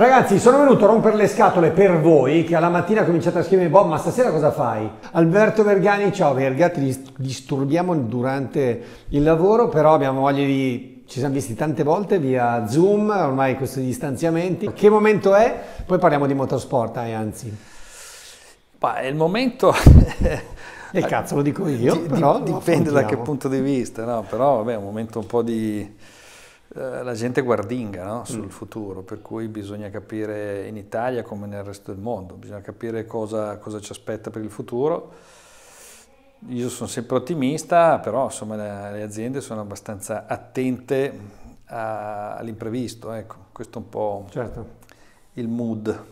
Ragazzi, sono venuto a rompere le scatole per voi che alla mattina cominciate a scrivere Bob, ma stasera cosa fai? Alberto Vergani, ciao Verga, ti disturbiamo durante il lavoro, però abbiamo voglia di... ci siamo visti tante volte via Zoom, ormai questi distanziamenti. Che momento è? Poi parliamo di motorsport, eh, anzi. Ma è il momento... e cazzo lo dico io, di, però... Dipende da che punto di vista, no? Però vabbè, è un momento un po' di eh, la gente guardinga no? sul mm. futuro, per cui bisogna capire in Italia come nel resto del mondo, bisogna capire cosa, cosa ci aspetta per il futuro. Io sono sempre ottimista, però insomma, le, le aziende sono abbastanza attente a, all'imprevisto, ecco, questo è un po' certo. il mood.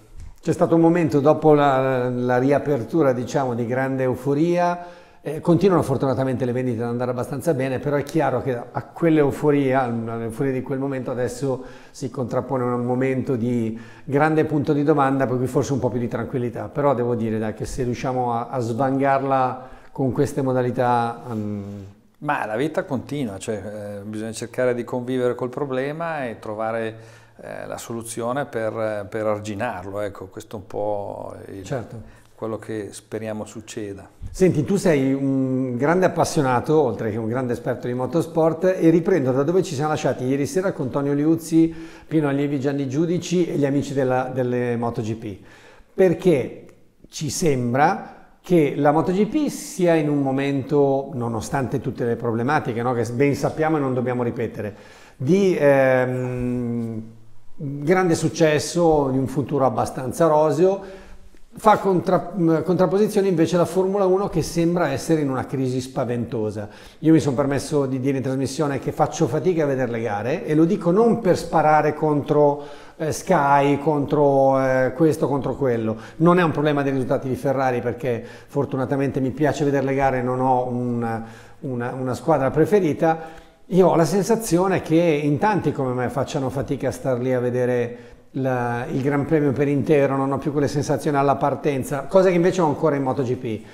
C'è stato un momento dopo la, la riapertura diciamo, di grande euforia, eh, continuano fortunatamente le vendite ad andare abbastanza bene, però è chiaro che a quell'euforia, all'euforia di quel momento, adesso si contrappone un momento di grande punto di domanda, per cui forse un po' più di tranquillità. Però devo dire dai, che se riusciamo a, a svangarla con queste modalità... Um... Ma la vita continua, cioè, eh, bisogna cercare di convivere col problema e trovare eh, la soluzione per, per arginarlo, ecco, questo è un po' il, certo quello che speriamo succeda. Senti, tu sei un grande appassionato, oltre che un grande esperto di motorsport, e riprendo da dove ci siamo lasciati ieri sera con Tonio Liuzzi, Pino Allievi, Gianni Giudici e gli amici della, delle MotoGP. Perché ci sembra che la MotoGP sia in un momento, nonostante tutte le problematiche no, che ben sappiamo e non dobbiamo ripetere, di ehm, grande successo, di un futuro abbastanza roseo, fa contra, contrapposizione invece la Formula 1 che sembra essere in una crisi spaventosa. Io mi sono permesso di dire in trasmissione che faccio fatica a vedere le gare e lo dico non per sparare contro eh, Sky, contro eh, questo, contro quello. Non è un problema dei risultati di Ferrari perché fortunatamente mi piace vedere le gare, e non ho un, una, una squadra preferita. Io ho la sensazione che in tanti come me facciano fatica a star lì a vedere la, il Gran Premio per intero, non ho più quelle sensazioni alla partenza, cosa che invece ho ancora in MotoGP.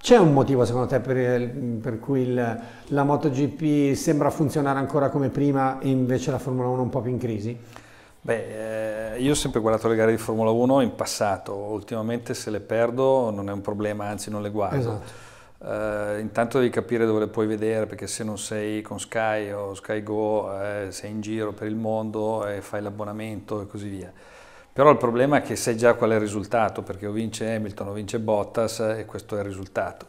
C'è un motivo secondo te per, per cui il, la MotoGP sembra funzionare ancora come prima e invece la Formula 1 è un po' più in crisi? Beh, eh, io ho sempre guardato le gare di Formula 1 in passato, ultimamente se le perdo non è un problema, anzi non le guardo. Esatto Uh, intanto devi capire dove le puoi vedere perché se non sei con Sky o Sky Go eh, sei in giro per il mondo e fai l'abbonamento e così via. Però il problema è che sai già qual è il risultato perché o vince Hamilton o vince Bottas eh, e questo è il risultato.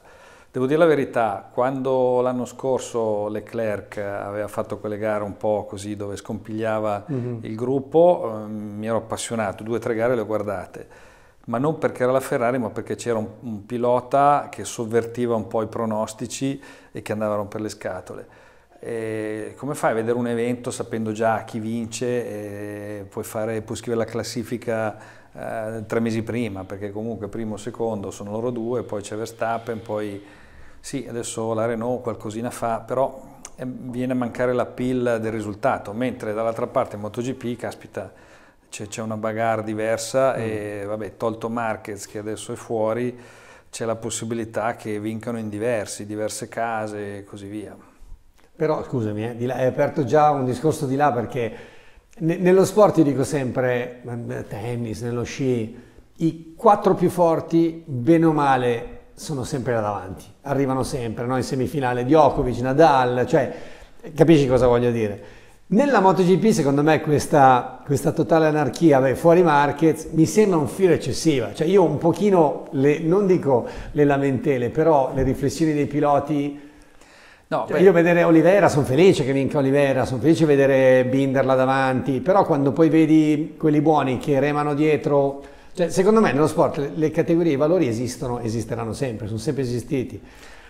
Devo dire la verità, quando l'anno scorso Leclerc aveva fatto quelle gare un po' così dove scompigliava mm -hmm. il gruppo, eh, mi ero appassionato, due o tre gare le ho guardate ma non perché era la Ferrari, ma perché c'era un, un, pilota che sovvertiva un po' i pronostici e che andava a rompere le scatole. E come fai a vedere un evento sapendo già chi vince puoi, fare, puoi, scrivere la classifica eh, tre mesi prima, perché comunque primo e secondo sono loro due, poi c'è Verstappen, poi sì, adesso la Renault qualcosina fa, però eh, viene a mancare la pill del risultato, mentre dall'altra parte MotoGP, caspita, c'è una bagarre diversa mm. e vabbè, tolto Marquez che adesso è fuori, c'è la possibilità che vincano in diversi, diverse case e così via. Però scusami, eh, là, hai aperto già un discorso di là perché ne, nello sport io dico sempre, eh, tennis, nello sci, i quattro più forti, bene o male, sono sempre là davanti, arrivano sempre, no? in semifinale Djokovic, Nadal, cioè capisci cosa voglio dire? Nella MotoGP secondo me questa, questa totale anarchia, beh, fuori Marquez, mi sembra un filo eccessiva, cioè io un pochino, le, non dico le lamentele, però le riflessioni dei piloti, no, cioè, io vedere Oliveira sono felice che vinca Oliveira, sono felice di vedere Binder là davanti, però quando poi vedi quelli buoni che remano dietro, cioè, secondo me nello sport le, le categorie e i valori esistono, esisteranno sempre, sono sempre esistiti,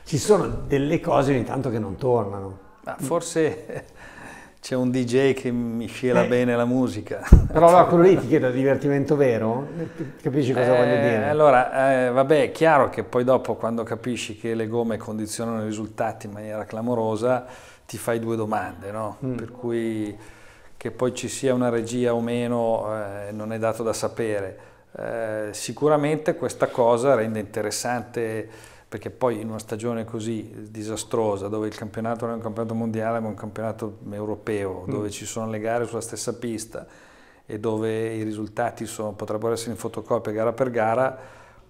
ci sono delle cose ogni tanto che non tornano. Ma forse c'è un DJ che mi sciela eh. bene la musica. Però no, quello lì ti chiede divertimento vero? Capisci cosa eh, voglio dire? Allora, eh, vabbè, è chiaro che poi dopo quando capisci che le gomme condizionano i risultati in maniera clamorosa, ti fai due domande, no? Mm. Per cui che poi ci sia una regia o meno eh, non è dato da sapere. Eh, sicuramente questa cosa rende interessante perché poi in una stagione così disastrosa, dove il campionato non è un campionato mondiale ma un campionato europeo, mm. dove ci sono le gare sulla stessa pista e dove i risultati sono, potrebbero essere in fotocopia gara per gara,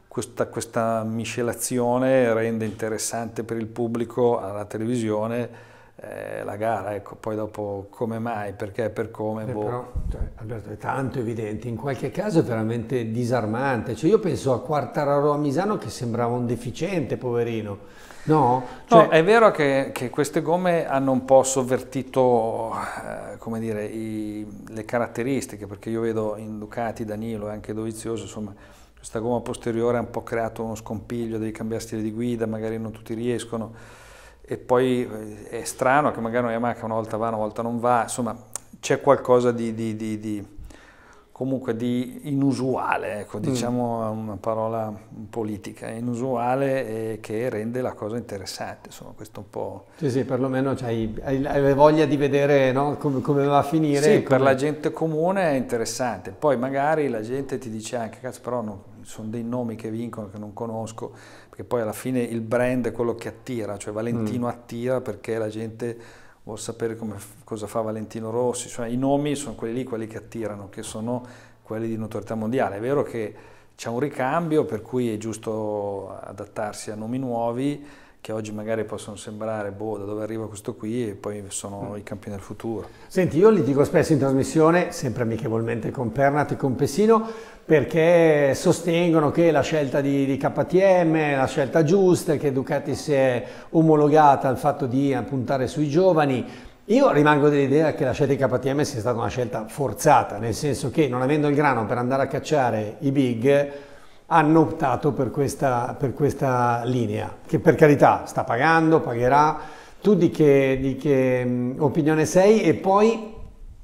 questa, questa miscelazione rende interessante per il pubblico alla televisione eh, la gara, ecco, poi dopo come mai, perché, per come. Eh, boh. Però, cioè, Alberto, è tanto evidente, in qualche caso è veramente disarmante. Cioè, io penso a Quartararo a Misano che sembrava un deficiente, poverino. No, cioè... no è vero che, che, queste gomme hanno un po' sovvertito eh, dire, i, le caratteristiche, perché io vedo in Ducati, Danilo e anche Dovizioso, insomma, questa gomma posteriore ha un po' creato uno scompiglio, devi cambiare stile di guida, magari non tutti riescono e poi eh, è strano che magari una Yamaha una volta va, una volta non va, insomma c'è qualcosa di, di, di, di comunque di inusuale, ecco, mm. diciamo una parola politica, inusuale e che rende la cosa interessante, insomma questo un po'... Sì, sì, perlomeno hai, hai voglia di vedere no, come, come, va a finire. Sì, come... per la gente comune è interessante, poi magari la gente ti dice anche, cazzo però non, sono dei nomi che vincono, che non conosco, perché poi alla fine il brand è quello che attira, cioè Valentino mm. attira perché la gente vuol sapere come, cosa fa Valentino Rossi, cioè i nomi sono quelli lì, quelli che attirano, che sono quelli di notorietà mondiale. È vero che c'è un ricambio per cui è giusto adattarsi a nomi nuovi, che oggi magari possono sembrare, boh, da dove arriva questo qui e poi sono mm. i campioni del futuro. Senti, io li dico spesso in trasmissione, sempre amichevolmente con Pernat e con Pessino, perché sostengono che la scelta di, di KTM è la scelta giusta, che Ducati si è omologata al fatto di puntare sui giovani, io rimango dell'idea che la scelta di KTM sia stata una scelta forzata, nel senso che non avendo il grano per andare a cacciare i big, hanno optato per questa, per questa linea, che per carità sta pagando, pagherà. Tu di che, di che mm, opinione sei? E poi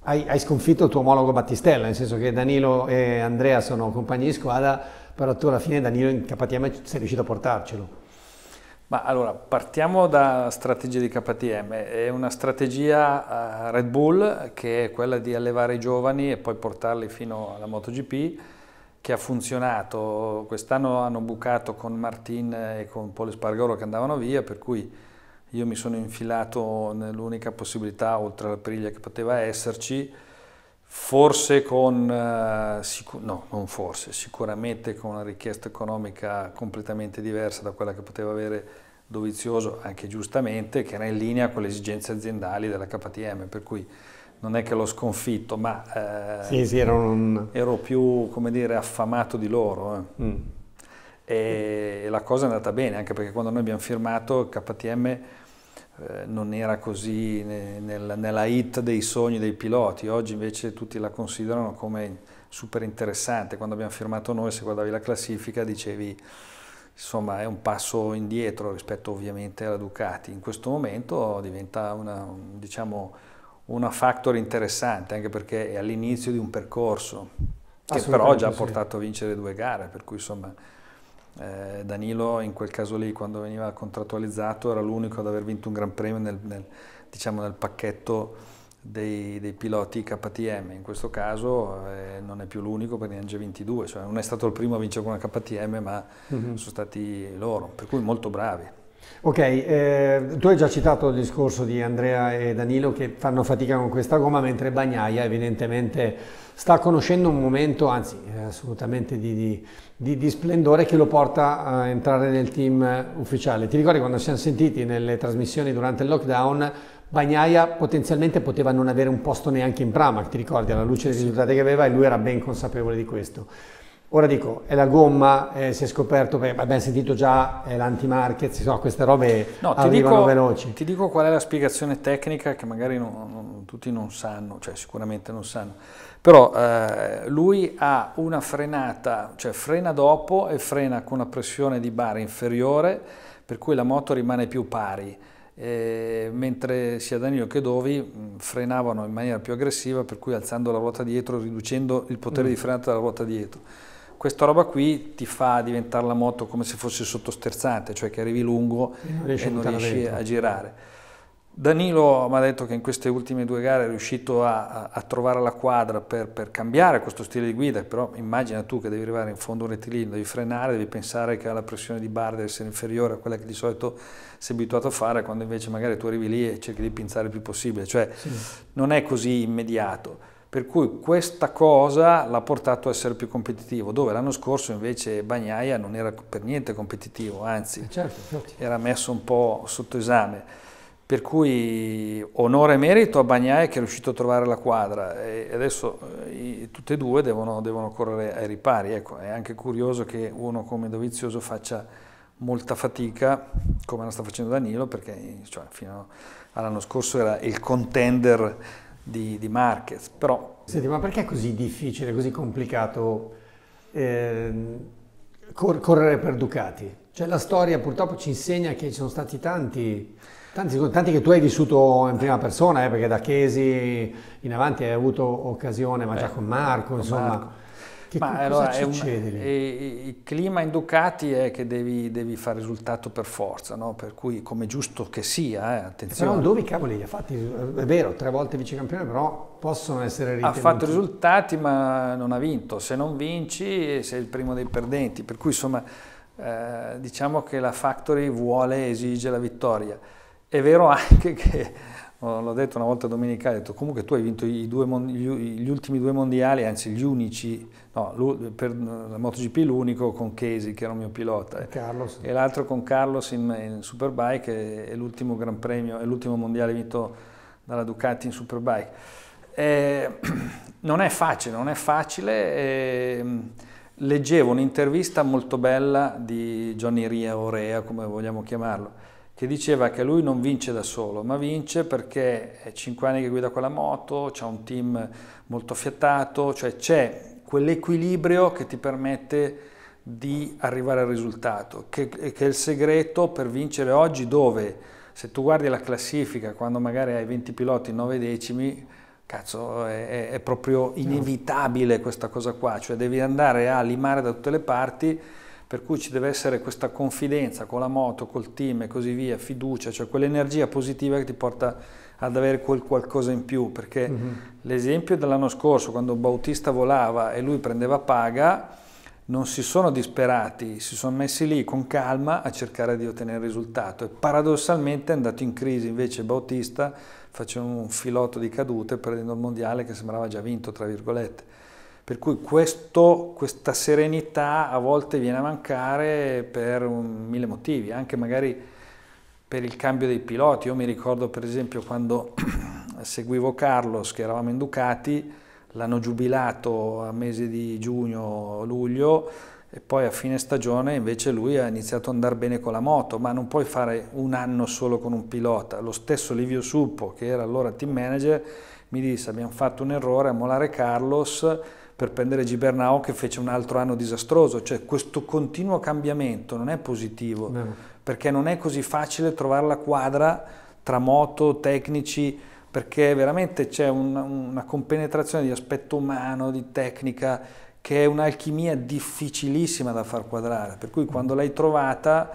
hai, hai, sconfitto il tuo omologo Battistella, nel senso che Danilo e Andrea sono compagni di squadra, però tu alla fine Danilo in KTM sei riuscito a portarcelo. Ma allora, partiamo da strategia di KTM, è una strategia eh, Red Bull che è quella di allevare i giovani e poi portarli fino alla MotoGP che ha funzionato. Quest'anno hanno bucato con Martin e con Paul Spargolo che andavano via, per cui io mi sono infilato nell'unica possibilità, oltre alla priglia che poteva esserci, forse con, eh, no, non forse, sicuramente con una richiesta economica completamente diversa da quella che poteva avere Dovizioso, anche giustamente, che era in linea con le esigenze aziendali della KTM, per cui non è che l'ho sconfitto, ma eh, sì, sì, un... ero più, come dire, affamato di loro. Eh. Mm. E, la cosa è andata bene, anche perché quando noi abbiamo firmato KTM eh, non era così nel, nella hit dei sogni dei piloti, oggi invece tutti la considerano come super interessante, quando abbiamo firmato noi se guardavi la classifica dicevi insomma è un passo indietro rispetto ovviamente alla Ducati, in questo momento diventa una diciamo una factor interessante, anche perché è all'inizio di un percorso, che però ha già portato a vincere due gare, per cui insomma eh, Danilo in quel caso lì, quando veniva contrattualizzato, era l'unico ad aver vinto un Gran Premio nel, nel, diciamo, nel pacchetto dei, dei, piloti KTM, in questo caso eh, non è più l'unico perché ne ha già 22, cioè non è stato il primo a vincere con una KTM ma mm -hmm. sono stati loro, per cui molto bravi. Ok, eh, tu hai già citato il discorso di Andrea e Danilo che fanno fatica con questa gomma, mentre Bagnaia evidentemente sta conoscendo un momento, anzi assolutamente di, di, di, di, splendore, che lo porta a entrare nel team ufficiale. Ti ricordi quando ci siamo sentiti nelle trasmissioni durante il lockdown? Bagnaia potenzialmente poteva non avere un posto neanche in Pramac, ti ricordi, alla luce dei risultati che aveva e lui era ben consapevole di questo. Ora dico, è la gomma, eh, si è scoperto, beh, abbiamo sentito già eh, l'anti-market, no, queste robe no, arrivano dico, veloci. Ti dico qual è la spiegazione tecnica che magari non, non, tutti non sanno, cioè sicuramente non sanno, però eh, lui ha una frenata, cioè frena dopo e frena con una pressione di bar inferiore, per cui la moto rimane più pari. Eh, mentre sia Danilo che Dovi mm, frenavano in maniera più aggressiva, per cui alzando la ruota dietro, riducendo il potere mm. di frenata della ruota dietro questa roba qui ti fa diventare la moto come se fosse sottosterzante, cioè che arrivi lungo e non riesci, a girare. Danilo mi ha detto che in queste ultime due gare è riuscito a, a, a trovare la quadra per, per, cambiare questo stile di guida, però immagina tu che devi arrivare in fondo a un rettilineo, devi frenare, devi pensare che la pressione di bar deve essere inferiore a quella che di solito sei abituato a fare, quando invece magari tu arrivi lì e cerchi di pinzare il più possibile, cioè sì. non è così immediato per cui questa cosa l'ha portato a essere più competitivo, dove l'anno scorso invece Bagnaia non era per niente competitivo, anzi eh, certo, era messo un po' sotto esame. Per cui onore e merito a Bagnaia che è riuscito a trovare la quadra e adesso eh, tutti e due devono, devono correre ai ripari. Ecco, è anche curioso che uno come Dovizioso faccia molta fatica, come la sta facendo Danilo, perché cioè, fino all'anno scorso era il contender di, di Marquez, però... Senti, ma perché è così difficile, così complicato eh, cor correre per Ducati? Cioè la storia purtroppo ci insegna che ci sono stati tanti, tanti, tanti che tu hai vissuto in prima persona, eh, perché da Chesi in avanti hai avuto occasione, ma Beh, già con Marco, insomma... Marco che Ma allora succede un, e, il clima in Ducati è che devi, devi fare risultato per forza, no? per cui come giusto che sia, eh, attenzione. Però dove cavoli li ha fatti? È vero, tre volte vicecampione, però possono essere ritenuti. Ha fatto risultati ma non ha vinto, se non vinci eh, sei il primo dei perdenti, per cui insomma eh, diciamo che la Factory vuole, esige la vittoria. È vero anche che oh, l'ho detto una volta a Domenica, ho detto comunque tu hai vinto due, gli, ultimi due mondiali, anzi gli unici No, per la MotoGP l'unico con Casey, che era un mio pilota, Carlos. e l'altro con Carlos in, in Superbike, è l'ultimo Gran Premio, è l'ultimo mondiale vinto dalla Ducati in Superbike. Eh, non è facile, non è facile. Eh, leggevo un'intervista molto bella di Johnny Ria Orea, come vogliamo chiamarlo, che diceva che lui non vince da solo, ma vince perché è 5 anni che guida quella moto, c'è un team molto fiatato, cioè c'è quell'equilibrio che ti permette di arrivare al risultato, che, che è il segreto per vincere oggi dove se tu guardi la classifica quando magari hai 20 piloti 9 decimi, cazzo, è, è, proprio inevitabile questa cosa qua, cioè devi andare a limare da tutte le parti, per cui ci deve essere questa confidenza con la moto, col team e così via, fiducia, cioè quell'energia positiva che ti porta ad avere quel qualcosa in più, perché mm-hmm. l'esempio dell'anno scorso, quando Bautista volava e lui prendeva paga, non si sono disperati, si sono messi lì con calma a cercare di ottenere il risultato e paradossalmente è andato in crisi invece Bautista faceva un filotto di cadute perdendo il mondiale che sembrava già vinto, tra virgolette. Per cui questo, questa serenità a volte viene a mancare per un, mille motivi, anche magari per il cambio dei piloti. Io mi ricordo per esempio quando seguivo Carlos che eravamo in Ducati, l'hanno giubilato a mese di giugno-luglio e poi a fine stagione invece lui ha iniziato ad andare bene con la moto, ma non puoi fare un anno solo con un pilota. Lo stesso Livio Suppo, che era allora team manager, mi disse abbiamo fatto un errore a molare Carlos per prendere Gibernau che fece un altro anno disastroso, cioè questo continuo cambiamento non è positivo. No perché non è così facile trovare la quadra tra moto, tecnici, perché veramente c'è un, una compenetrazione di aspetto umano, di tecnica, che è un'alchimia difficilissima da far quadrare, per cui quando l'hai trovata,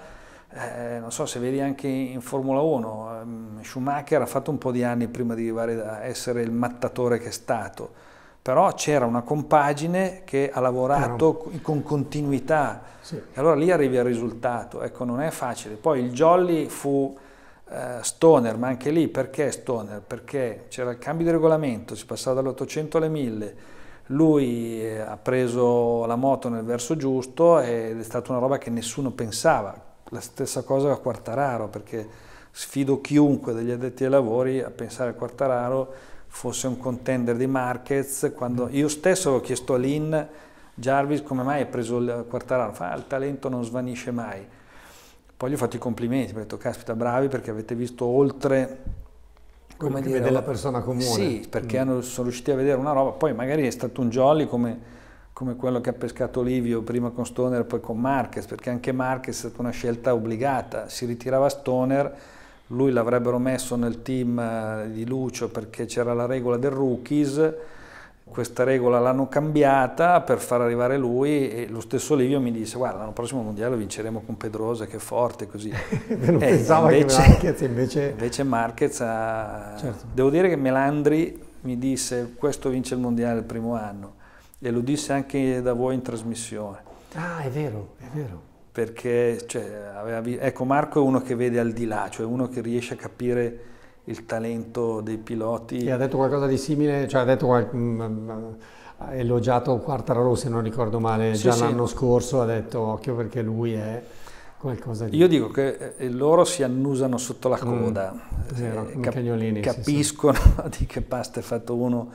eh, non so se vedi anche in Formula 1, ehm, Schumacher ha fatto un po' di anni prima di arrivare a essere il mattatore che è stato, però c'era una compagine che ha lavorato no. con continuità. Sì. E allora lì arrivi al risultato, ecco non è facile. Poi il Jolly fu eh, Stoner, ma anche lì perché Stoner? Perché c'era il cambio di regolamento, si passava dall'800 alle 1000, lui eh, ha preso la moto nel verso giusto ed è stata una roba che nessuno pensava. La stessa cosa a Quartararo, perché sfido chiunque degli addetti ai lavori a pensare a Quartararo fosse un contender di Marquez. Quando mm. io stesso ho chiesto a Lynn Jarvis come mai ha preso il Quartararo, fa ah, il talento non svanisce mai. Poi gli ho fatto i complimenti, ho detto caspita bravi perché avete visto oltre come dire, della persona comune. Sì, perché mm. sono riusciti a vedere una roba, poi magari è stato un jolly come, come, quello che ha pescato Livio prima con Stoner e poi con Marquez, perché anche Marquez è stata una scelta obbligata, si ritirava Stoner lui l'avrebbero messo nel team eh, di Lucio perché c'era la regola del rookies, questa regola l'hanno cambiata per far arrivare lui e lo stesso Livio mi disse guarda l'anno prossimo mondiale vinceremo con Pedrosa che è forte così. non lo eh, pensava invece, che Marquez invece... Invece Marquez ha... Certo. Devo dire che Melandri mi disse questo vince il mondiale il primo anno e lo disse anche da voi in trasmissione. Ah è vero, è vero perché cioè, aveva, ecco, Marco è uno che vede al di là, cioè uno che riesce a capire il talento dei piloti. E ha detto qualcosa di simile, cioè ha detto mm, mm, ha elogiato Quartararo se non ricordo male sì, già sì. l'anno scorso ha detto occhio perché lui è qualcosa di io dico che eh, loro si annusano sotto la mm. coda mm, eh, cap capiscono sì, di che pasta è fatto uno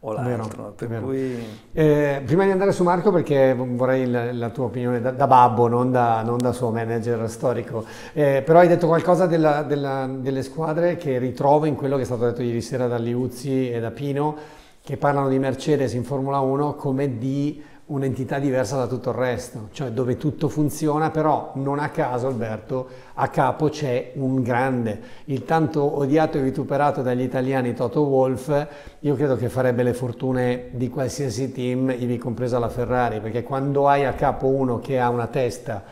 o l'altro. Vero, cui... eh, prima di andare su Marco, perché vorrei la, la tua opinione da, da babbo, non da, non da, suo manager storico, eh, però hai detto qualcosa della, della, delle squadre che ritrovo in quello che è stato detto ieri sera da Liuzzi e da Pino, che parlano di Mercedes in Formula 1 come di un'entità diversa da tutto il resto, cioè dove tutto funziona, però non a caso Alberto a capo c'è un grande, il tanto odiato e vituperato dagli italiani Toto Wolf, io credo che farebbe le fortune di qualsiasi team, ivi compresa la Ferrari, perché quando hai a capo uno che ha una testa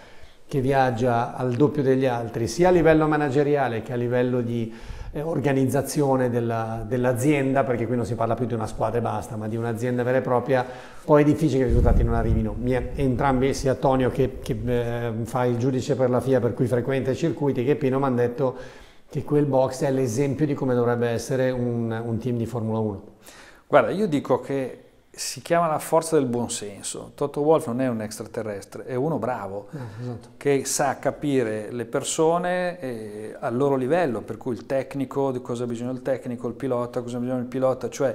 che viaggia al doppio degli altri, sia a livello manageriale che a livello di eh, organizzazione della, dell'azienda, perché qui non si parla più di una squadra e basta, ma di un'azienda vera e propria, poi è difficile che i risultati non arrivino. entrambi, sia Tonio che, che eh, fa il giudice per la FIA, per cui frequenta i circuiti, che Pino mi hanno detto che quel box è l'esempio di come dovrebbe essere un, un team di Formula 1. Guarda, io dico che si chiama la forza del buonsenso. Toto Wolf non è un extraterrestre, è uno bravo eh, esatto. che sa capire le persone eh, al loro livello, per cui il tecnico, di cosa ha bisogno il tecnico, il pilota, cosa ha bisogno il pilota, cioè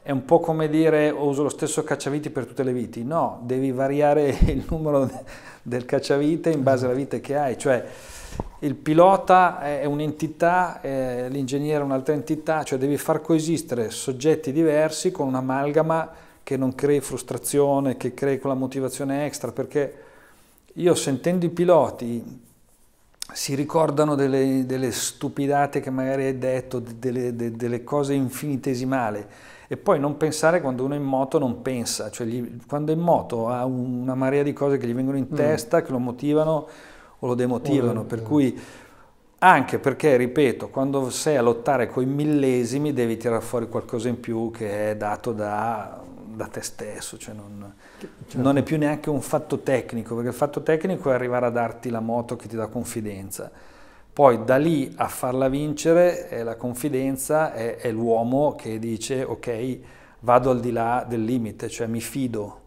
è un po' come dire uso lo stesso cacciaviti per tutte le viti, no, devi variare il numero del cacciavite in base alla vita che hai, cioè il pilota è un'entità, eh, l'ingegnere è un'altra entità, cioè devi far coesistere soggetti diversi con un'amalgama che non crei frustrazione, che crei quella motivazione extra, perché io sentendo i piloti si ricordano delle, delle stupidate che magari hai detto, delle, delle, cose infinitesimali. E poi non pensare quando uno è in moto non pensa, cioè gli, quando è in moto ha una marea di cose che gli vengono in mm. testa, che lo motivano o lo demotivano, mm. per cui anche perché, ripeto, quando sei a lottare con i millesimi devi tirare fuori qualcosa in più che è dato da, da te stesso, cioè non, certo. non, è più neanche un fatto tecnico, perché il fatto tecnico è arrivare a darti la moto che ti dà confidenza. Poi da lì a farla vincere è la confidenza, è, è l'uomo che dice ok, vado al di là del limite, cioè mi fido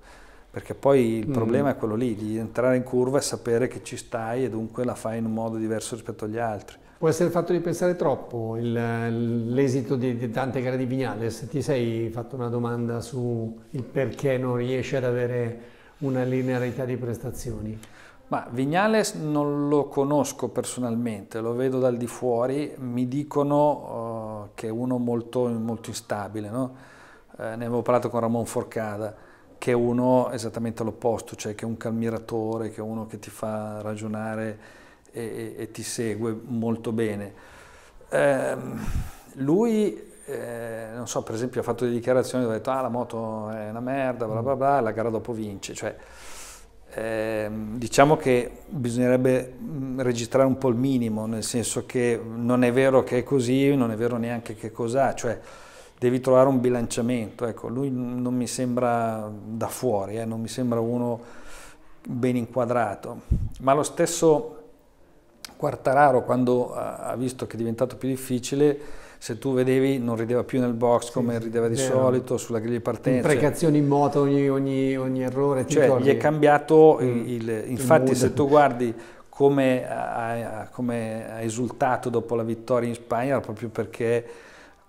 perché poi il mm. problema è quello lì, di entrare in curva e sapere che ci stai e dunque la fai in un modo diverso rispetto agli altri. Può essere il fatto di pensare troppo l'esito di, di, tante gare di Vignales. Ti sei fatto una domanda sul perché non riesci ad avere una linearità di prestazioni? Ma Vignales non lo conosco personalmente, lo vedo dal di fuori, mi dicono uh, che è uno molto, molto instabile, no? eh, ne avevo parlato con Ramon Forcada che uno esattamente all'opposto, cioè che è un calmiratore, che è uno che ti fa ragionare e, e, e ti segue molto bene. Eh, lui, eh, non so, per esempio ha fatto delle dichiarazioni dove ha detto ah la moto è una merda, bla bla bla, la gara dopo vince, cioè, eh, diciamo che bisognerebbe mm, registrare un po' il minimo, nel senso che non è vero che è così, non è vero neanche che cos'ha, cioè, devi trovare un bilanciamento. Ecco, lui non mi sembra da fuori, eh, non mi sembra uno ben inquadrato, ma lo stesso Quartararo quando ha visto che è diventato più difficile se tu vedevi non rideva più nel box come sì, rideva di vero. solito sulla griglia di partenza imprecazioni in moto ogni, ogni, ogni errore cioè ricordi? gli è cambiato mm. il, infatti il se tu guardi come ha, come ha esultato dopo la vittoria in Spagna era proprio perché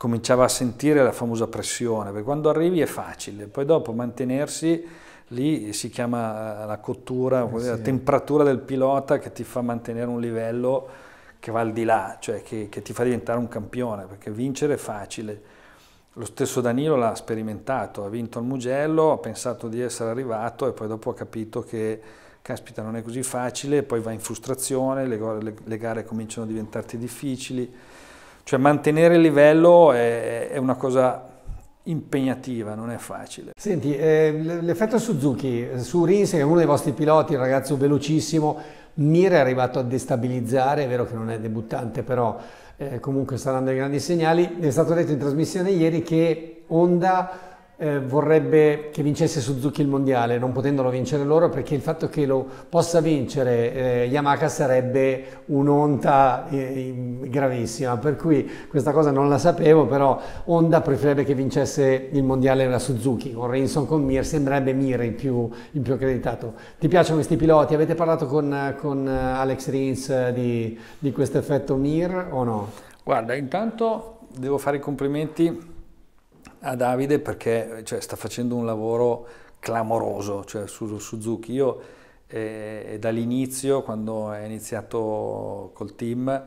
cominciava a sentire la famosa pressione, perché quando arrivi è facile, poi dopo mantenersi lì si chiama eh, la cottura, eh sì. la temperatura del pilota che ti fa mantenere un livello che va al di là, cioè che, che ti fa diventare un campione, perché vincere è facile. Lo stesso Danilo l'ha sperimentato, ha vinto il Mugello, ha pensato di essere arrivato e poi dopo ha capito che caspita non è così facile, poi va in frustrazione, le, le, le gare cominciano a diventarti difficili cioè mantenere il livello è, è una cosa impegnativa, non è facile. Senti, eh, l'effetto Suzuki, eh, su Rins, che è uno dei vostri piloti, un ragazzo velocissimo, Mir è arrivato a destabilizzare, è vero che non è debuttante, però eh, comunque sta dando dei grandi segnali. È stato detto in trasmissione ieri che Honda eh, vorrebbe che vincesse Suzuki il mondiale, non potendolo vincere loro, perché il fatto che lo possa vincere eh, Yamaha sarebbe un'onta eh, gravissima, per cui questa cosa non la sapevo, però Honda preferirebbe che vincesse il mondiale la Suzuki, con Rinson, con Mir, sembrerebbe Mir il più, il più accreditato. Ti piacciono questi piloti? Avete parlato con, con Alex Rins eh, di, di questo effetto Mir o no? Guarda, intanto devo fare i complimenti a Davide perché cioè, sta facendo un lavoro clamoroso cioè, su Suzuki. Io eh, dall'inizio, quando è iniziato col team,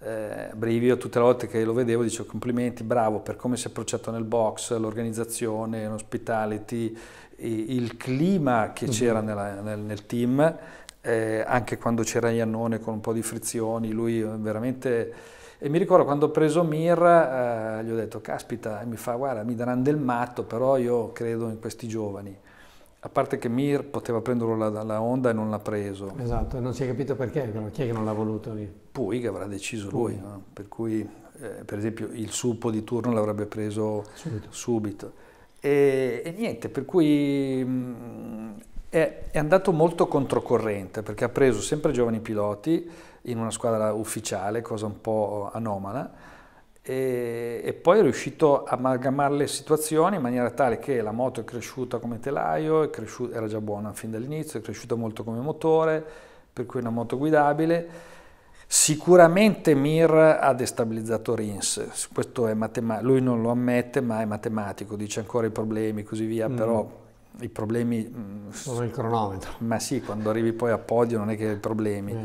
eh, brivio tutte le volte che lo vedevo, dicevo complimenti, bravo per come si è approcciato nel box, l'organizzazione, l'ospitality, il clima che mhm. c'era nel, nel, team, eh, anche quando c'era Iannone con un po' di frizioni, lui eh, veramente e mi ricordo quando ho preso Mir, eh, gli ho detto, caspita, mi fa, guarda, mi daranno del matto, però io credo in questi giovani. A parte che Mir poteva prenderlo dalla Honda e non l'ha preso. Esatto, non si è capito perché, però chi è che non l'ha voluto lì? Puig avrà deciso Puig. lui, no? per cui eh, per esempio il suppo di turno l'avrebbe preso subito. subito. E, e, niente, per cui mh, mm, è, è andato molto controcorrente perché ha preso sempre giovani piloti, in una squadra ufficiale, cosa un po' anomala, e, e, poi è riuscito a amalgamare le situazioni in maniera tale che la moto è cresciuta come telaio, cresciuta, era già buona fin dall'inizio, è cresciuta molto come motore, per cui è una moto guidabile. Sicuramente Mir ha destabilizzato Rins, questo è matematico, lui non lo ammette ma è matematico, dice ancora i problemi e così via, mm. però i problemi... Mm, Sono il cronometro. Ma sì, quando arrivi poi a podio non è che hai problemi. Mm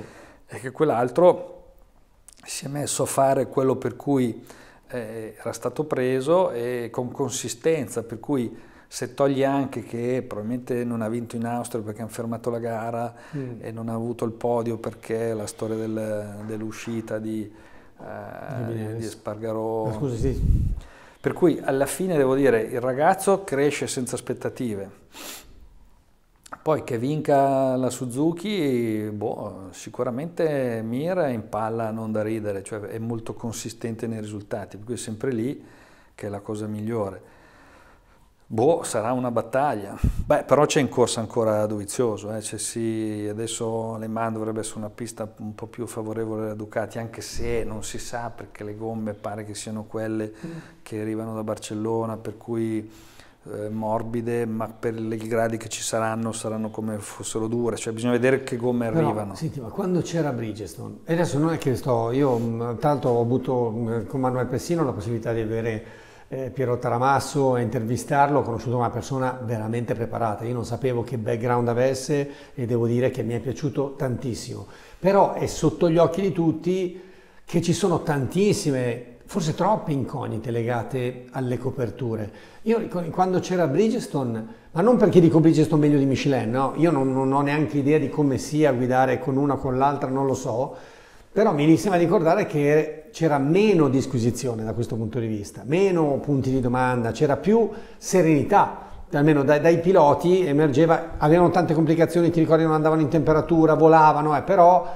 è che quell'altro si è messo a fare quello per cui eh, era stato preso e con consistenza, per cui se togli anche che probabilmente non ha vinto in Austria perché hanno fermato la gara mm. e non ha avuto il podio perché la storia del, dell'uscita di, eh, di Espargarò. Scusa, sì. Per cui alla fine devo dire il ragazzo cresce senza aspettative poi che vinca la Suzuki, boh, sicuramente Mir in palla non da ridere, cioè è molto consistente nei risultati, per cui è sempre lì che è la cosa migliore. Boh, sarà una battaglia. Beh, però c'è in corsa ancora Dovizioso. Eh? Cioè, sì, adesso Le Mans dovrebbe essere una pista un po' più favorevole a Ducati, anche se non si sa perché le gomme pare che siano quelle mm. che arrivano da Barcellona, per cui eh, morbide, ma per i gradi che ci saranno saranno come fossero dure, cioè bisogna vedere che gomme Però, arrivano. Senti, ma quando c'era Bridgestone, e adesso non è che sto, io mm, tanto ho avuto mm, con Manuel Pessino la possibilità di avere eh, Piero Taramasso e intervistarlo, ho conosciuto una persona veramente preparata, io non sapevo che background avesse e devo dire che mi è piaciuto tantissimo. Però è sotto gli occhi di tutti che ci sono tantissime forse troppe incognite legate alle coperture. Io quando c'era Bridgestone, ma non perché dico Bridgestone meglio di Michelin, no, io non, non ho neanche idea di come sia guidare con una o con l'altra, non lo so, però mi sembra di ricordare che c'era meno disquisizione da questo punto di vista, meno punti di domanda, c'era più serenità almeno dai, dai, piloti emergeva, avevano tante complicazioni, ti ricordi non andavano in temperatura, volavano, eh, però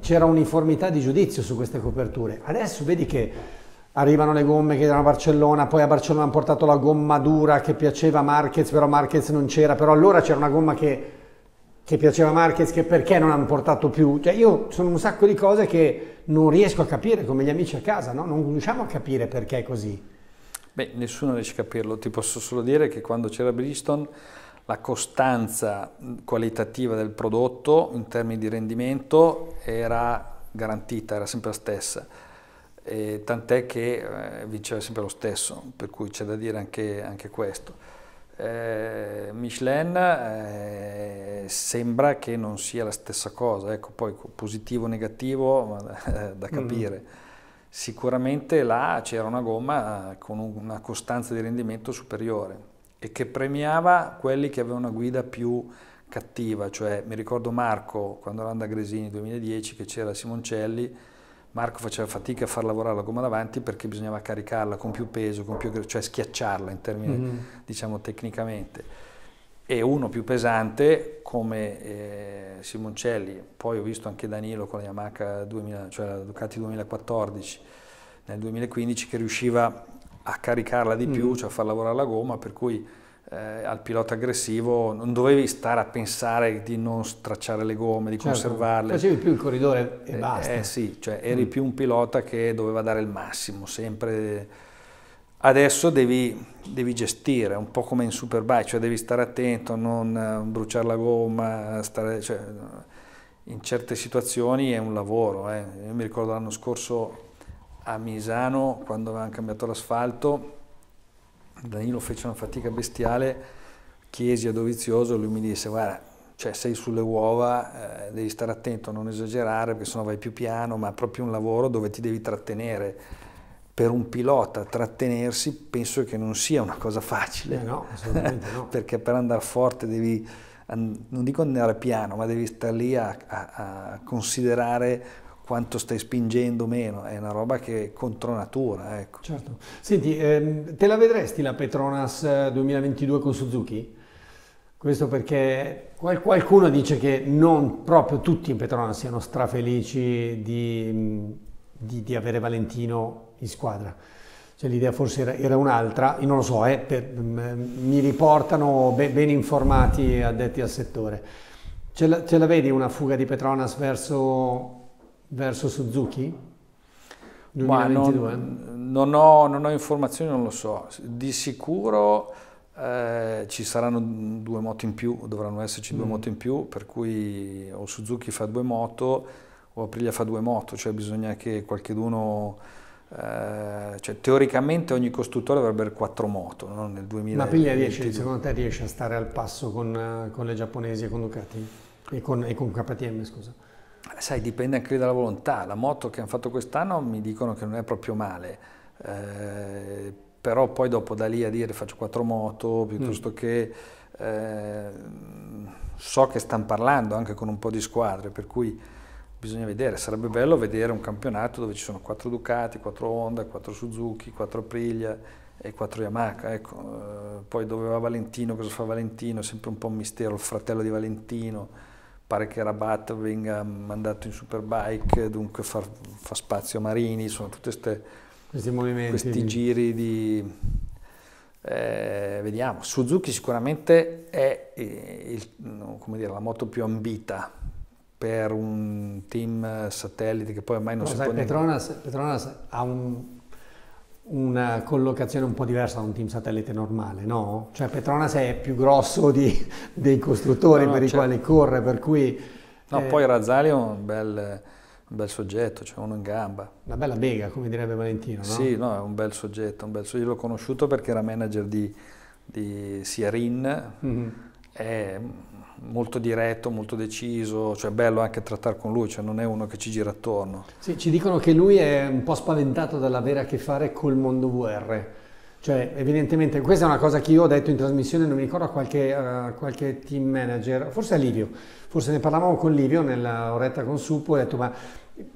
c'era uniformità di giudizio su queste coperture. Adesso vedi che arrivano le gomme che erano a Barcellona, poi a Barcellona hanno portato la gomma dura che piaceva a Marquez, però Marquez non c'era, però allora c'era una gomma che, che piaceva a Marquez che perché non hanno portato più. Cioè io sono un sacco di cose che non riesco a capire, come gli amici a casa, no? non riusciamo a capire perché è così. Beh, nessuno riesce a capirlo, ti posso solo dire che quando c'era Bridgestone la costanza qualitativa del prodotto in termini di rendimento era garantita, era sempre la stessa eh, tant'è che eh, vinceva sempre lo stesso, per cui c'è da dire anche, anche questo. Eh, Michelin eh, sembra che non sia la stessa cosa, ecco, poi positivo o negativo ma, da capire. Mm. Sicuramente là c'era una gomma con una costanza di rendimento superiore e che premiava quelli che avevano una guida più cattiva, cioè mi ricordo Marco quando era andato a Gresini 2010 che c'era Simoncelli Marco faceva fatica a far lavorare la gomma davanti perché bisognava caricarla con più peso, con più, cioè schiacciarla in termini, mm. diciamo, tecnicamente. E uno più pesante come eh, Simoncelli, poi ho visto anche Danilo con la Yamaha 2000, cioè la Ducati 2014, nel 2015 che riusciva a caricarla di mm-hmm. più, mm. cioè a far lavorare la gomma, per cui eh, al pilota aggressivo non dovevi stare a pensare di non stracciare le gomme, di certo. conservarle. Facevi più il corridore e eh, basta. Eh sì, cioè eri mm. più un pilota che doveva dare il massimo, sempre. Adesso devi, devi gestire, un po' come in Superbike, cioè devi stare attento, a non eh, bruciare la gomma, stare, cioè, in certe situazioni è un lavoro. Eh. Io mi ricordo l'anno scorso a Misano, quando avevano cambiato l'asfalto, Danilo fece una fatica bestiale, chiesi a Dovizioso, lui mi disse guarda, cioè sei sulle uova, eh, devi stare attento a non esagerare perché sennò vai più piano, ma è proprio un lavoro dove ti devi trattenere. Per un pilota trattenersi penso che non sia una cosa facile, eh no, no. perché per andare forte devi, non dico andare piano, ma devi stare lì a, a, a considerare quanto stai spingendo meno, è una roba che è contro natura. Ecco. Certo. Senti, ehm, te la vedresti la Petronas 2022 eh, con Suzuki? Questo perché qualcuno dice che non proprio tutti in Petronas siano strafelici di, mm, di, di avere Valentino in squadra. Cioè, l'idea forse era, era, un'altra, io non lo so, eh, per, mm, eh, mi riportano ben, ben informati addetti al settore. Ce la, ce la vedi una fuga di Petronas verso verso Suzuki? 2022? Non, non, ho, non, ho, informazioni, non lo so. Di sicuro eh, ci saranno due moto in più, dovranno esserci mm. due moto in più, per cui o Suzuki fa due moto o Aprilia fa due moto, cioè bisogna che qualcheduno... Eh, cioè, teoricamente ogni costruttore avrebbe quattro moto no? nel 2000. Ma Piglia secondo te riesce a stare al passo con, eh, con le giapponesi e con Ducati? E con, e con KTM, scusa sai, dipende anche dalla volontà. La moto che hanno fatto quest'anno mi dicono che non è proprio male, eh, però poi dopo da lì a dire faccio quattro moto piuttosto mm. che... Eh, so che stanno parlando anche con un po' di squadre, per cui bisogna vedere, sarebbe bello vedere un campionato dove ci sono quattro Ducati, quattro Honda, quattro Suzuki, quattro Priglia e quattro Yamaha, ecco. eh, poi dove va Valentino, cosa fa Valentino, sempre un po' un mistero, il fratello di Valentino, pare che Rabat venga mandato in superbike, dunque fa, fa spazio a Marini, sono tutti questi giri di... Eh, vediamo, Suzuki sicuramente è eh, il, dire, la moto più ambita per un team satellite che poi ormai non no, si sai, può... Petronas, Petronas ha un una collocazione un po' diversa da un team satellite normale, no? Cioè Petronas è più grosso di, dei costruttori no, per i cioè quali corre, per cui... No, eh... poi Razzali è un bel, un bel soggetto, cioè uno in gamba. Una bella bega, come direbbe Valentino, no? Sì, no, è un bel soggetto, un bel soggetto. Io l'ho conosciuto perché era manager di, di Sia mm -hmm è molto diretto, molto deciso, cioè è bello anche trattare con lui, cioè non è uno che ci gira attorno. Sì, ci dicono che lui è un po' spaventato dall'avere a che fare col mondo VR. Cioè, evidentemente, questa è una cosa che io ho detto in trasmissione, non mi ricordo, a qualche, uh, qualche team manager, forse a Livio, forse ne parlavamo con Livio nella oretta con Supo, ho detto, ma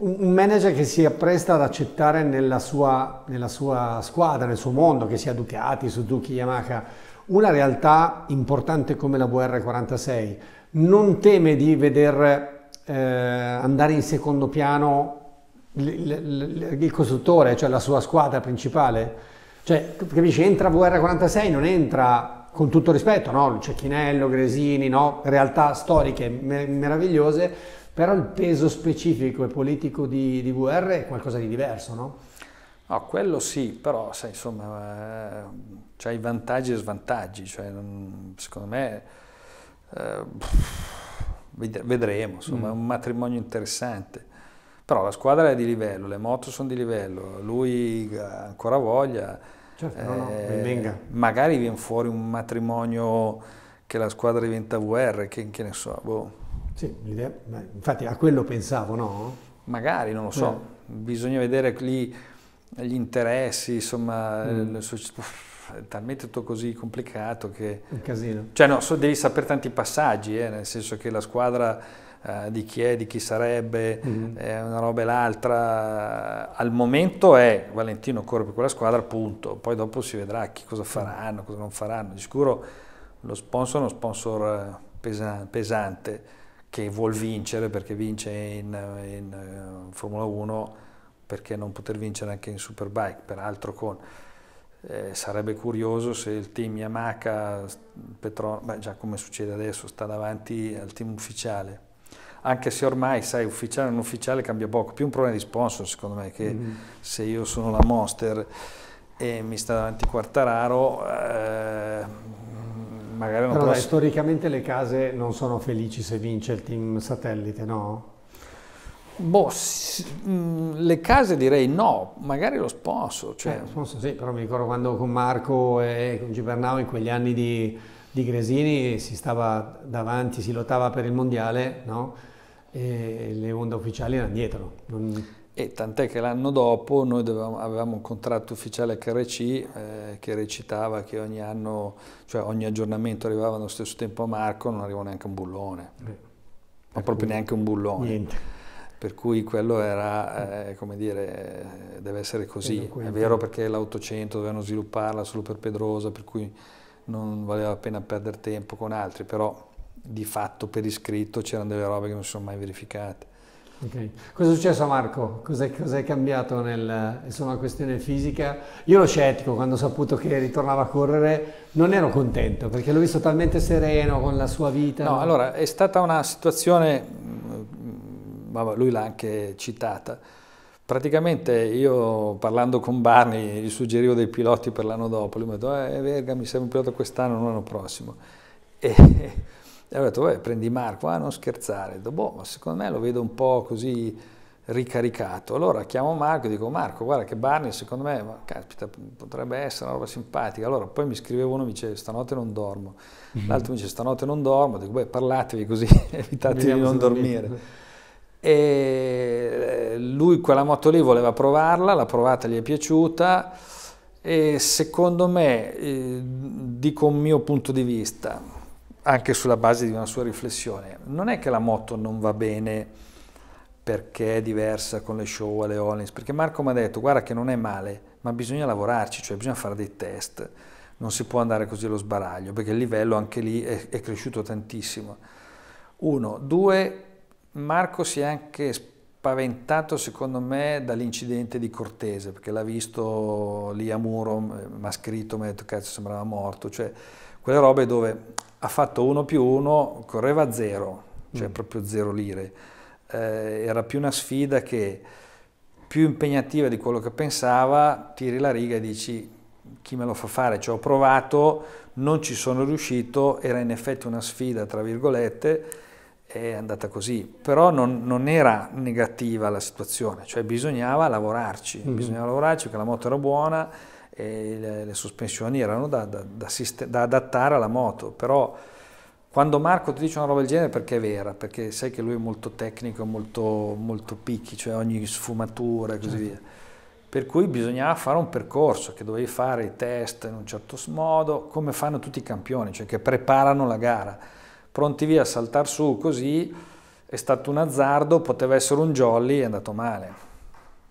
un manager che si appresta ad accettare nella sua, nella sua squadra, nel suo mondo, che sia Ducati, Suzuki, Yamaha, una realtà importante come la VR46 non teme di veder eh, andare in secondo piano il costruttore, cioè la sua squadra principale? Cioè, capisci, entra VR46, non entra con tutto rispetto, no? Cecchinello, Gresini, no? Realtà storiche meravigliose, però il peso specifico e politico di, di VR è qualcosa di diverso, no? No, quello sì, però sai, insomma, eh, c'hai vantaggi e svantaggi, cioè, secondo me eh, vedremo, insomma, mm. è un matrimonio interessante. Però la squadra è di livello, le moto sono di livello, lui ha ancora voglia. Certo, eh, no, no, eh, magari viene fuori un matrimonio che la squadra diventa VR, che, che ne so. Boh. Sì, infatti a quello pensavo, no? Magari, non lo so, eh. bisogna vedere lì gli interessi, insomma, mm. le, è talmente tutto così complicato che... Un casino. Cioè no, so, devi sapere tanti passaggi, eh, nel senso che la squadra eh, di chi è, di chi sarebbe, mm. eh, una roba e l'altra, al momento è Valentino corre per quella squadra, punto. Poi dopo si vedrà chi cosa mm. faranno, cosa non faranno. Di sicuro lo sponsor è uno sponsor eh, pesa pesante che vuol vincere perché vince in, in, in eh, Formula 1 perché non poter vincere anche in Superbike, peraltro con... Eh, sarebbe curioso se il team Yamaha, Petron, beh, già come succede adesso, sta davanti al team ufficiale. Anche se ormai, sai, ufficiale o non ufficiale cambia poco, più un problema di sponsor secondo me, che mm -hmm. se io sono la Monster e mi sta davanti Quartararo, eh, magari non Però posso... Storicamente le case non sono felici se vince il team satellite, no? Boh, mm, le case direi no, magari lo sponsor. Cioè. Eh, lo sponsor sì, però mi ricordo quando con Marco e con Gibernau in quegli anni di, di Gresini si stava davanti, si lottava per il mondiale, no? E le onde ufficiali erano dietro. Non... E tant'è che l'anno dopo noi dovevamo, avevamo un contratto ufficiale HRC eh, che recitava che ogni anno, cioè ogni aggiornamento arrivava allo stesso tempo a Marco, non arrivò neanche un bullone. Beh, ma proprio ecco. neanche un bullone. Niente per cui quello era, eh, come dire, eh, deve essere così. È vero perché l'Ottocento dovevano svilupparla solo per Pedrosa, per cui non valeva la pena perdere tempo con altri, però di fatto per iscritto c'erano delle robe che non si sono mai verificate. Okay. Cosa è successo a Marco? Cos'è, cos cambiato nella insomma, questione fisica? Io ero scettico quando ho saputo che ritornava a correre, non ero contento perché l'ho visto talmente sereno con la sua vita. No, allora è stata una situazione ma lui l'ha anche citata. Praticamente io parlando con Barney gli suggerivo dei piloti per l'anno dopo, lui mi ha detto eh, Verga mi serve un pilota quest'anno, non l'anno prossimo. E, e ho detto, vabbè, prendi Marco, ah, non scherzare. Dico, boh, ma secondo me lo vedo un po' così ricaricato. Allora chiamo Marco e dico, Marco, guarda che Barney, secondo me, ma, caspita, potrebbe essere una roba simpatica. Allora poi mi scrivevo uno, mi dice, stanotte non dormo. Mm-hmm. L'altro mi dice, stanotte non dormo. Dico, beh, parlatevi così, evitate di non dormire e lui quella moto lì voleva provarla, l'ha provata, gli è piaciuta e secondo me, eh, dico un mio punto di vista, anche sulla base di una sua riflessione, non è che la moto non va bene perché è diversa con le show, alle Hollins, perché Marco mi ha detto guarda che non è male, ma bisogna lavorarci, cioè bisogna fare dei test, non si può andare così allo sbaraglio, perché il livello anche lì è, è cresciuto tantissimo. Uno, due, Marco si è anche spaventato secondo me dall'incidente di Cortese perché l'ha visto lì a muro, mi ha scritto, mi ha detto cazzo sembrava morto, cioè quelle robe dove ha fatto uno più uno, correva zero, cioè mm. proprio zero lire, eh, era più una sfida che più impegnativa di quello che pensava, tiri la riga e dici chi me lo fa fare, ci cioè, ho provato, non ci sono riuscito, era in effetti una sfida tra virgolette è andata così, però non, non, era negativa la situazione, cioè bisognava lavorarci, mm-hmm. bisognava lavorarci perché la moto era buona e le, le sospensioni erano da, da, da, da, adattare alla moto, però quando Marco ti dice una roba del genere perché è vera, perché sai che lui è molto tecnico, molto, molto picchi, cioè ogni sfumatura e così certo. via. Per cui bisognava fare un percorso, che dovevi fare i test in un certo modo, come fanno tutti i campioni, cioè che preparano la gara pronti via a saltar su così, è stato un azzardo, poteva essere un jolly, è andato male.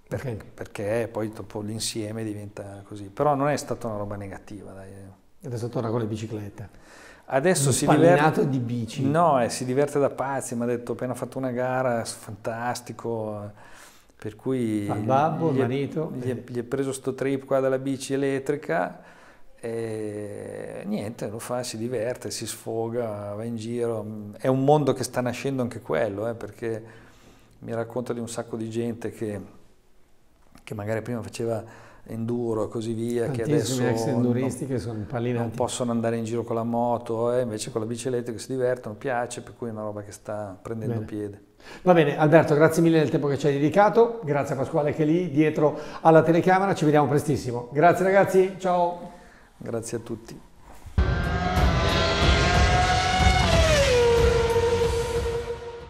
Per, okay. Perché poi dopo l'insieme diventa così. Però non è stata una roba negativa. Dai. Adesso torna con le biciclette. Adesso si diverte, di bici. No, eh, si diverte da pazzi, mi ha detto appena fatto una gara, fantastico, eh, per cui... Al babbo, il marito. Gli è, gli è preso sto trip qua della bici elettrica, e niente, lo fa, si diverte, si sfoga, va in giro. È un mondo che sta nascendo anche quello, eh, perché mi racconta di un sacco di gente che, che magari prima faceva enduro e così via, Tantissimi che adesso non, non, possono andare in giro con la moto, eh, invece con la bici elettrica si divertono, piace, per cui è una roba che sta prendendo bene. piede. Va bene, Alberto, grazie mille del tempo che ci hai dedicato, grazie a Pasquale che è lì dietro alla telecamera, ci vediamo prestissimo. Grazie ragazzi, ciao! Grazie a tutti.